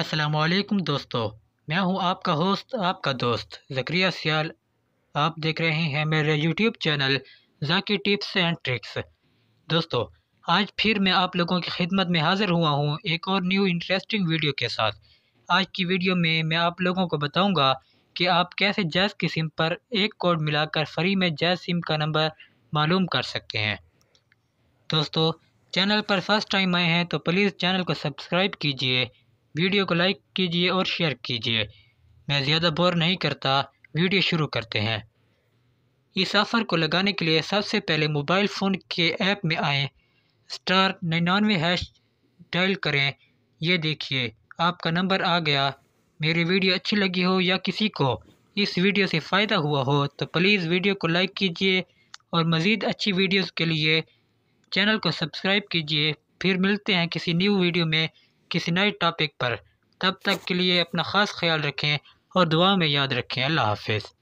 असलकुम दोस्तों मैं हूं आपका होस्ट आपका दोस्त जक्रिया सियाल आप देख रहे हैं मेरे YouTube channel Jaki tips and tricks दोस्तों आज फिर मैं आप लोगों की खिदमत में हाज़िर हुआ हूं एक और न्यू इंटरेस्टिंग वीडियो के साथ आज की वीडियो में मैं आप लोगों को बताऊँगा कि आप कैसे जैस की सिम पर एक कोड मिलाकर फ्री में जैज़ सिम का नंबर मालूम कर सकते हैं दोस्तों चैनल पर फर्स्ट टाइम आए हैं तो प्लीज़ चैनल को सब्सक्राइब कीजिए वीडियो को लाइक कीजिए और शेयर कीजिए मैं ज़्यादा बोर नहीं करता वीडियो शुरू करते हैं इस ऑफ़र को लगाने के लिए सबसे पहले मोबाइल फ़ोन के ऐप में आएँ स्टार निन्यानवे हैश डायल करें ये देखिए आपका नंबर आ गया मेरी वीडियो अच्छी लगी हो या किसी को इस वीडियो से फ़ायदा हुआ हो तो प्लीज़ वीडियो को लाइक कीजिए और मज़ीद अच्छी वीडियोस के लिए चैनल को सब्सक्राइब कीजिए फिर मिलते हैं किसी न्यू वीडियो में किसी नए टॉपिक पर तब तक के लिए अपना ख़ास ख्याल रखें और दुआ में याद रखें अल्लाह हाफिज़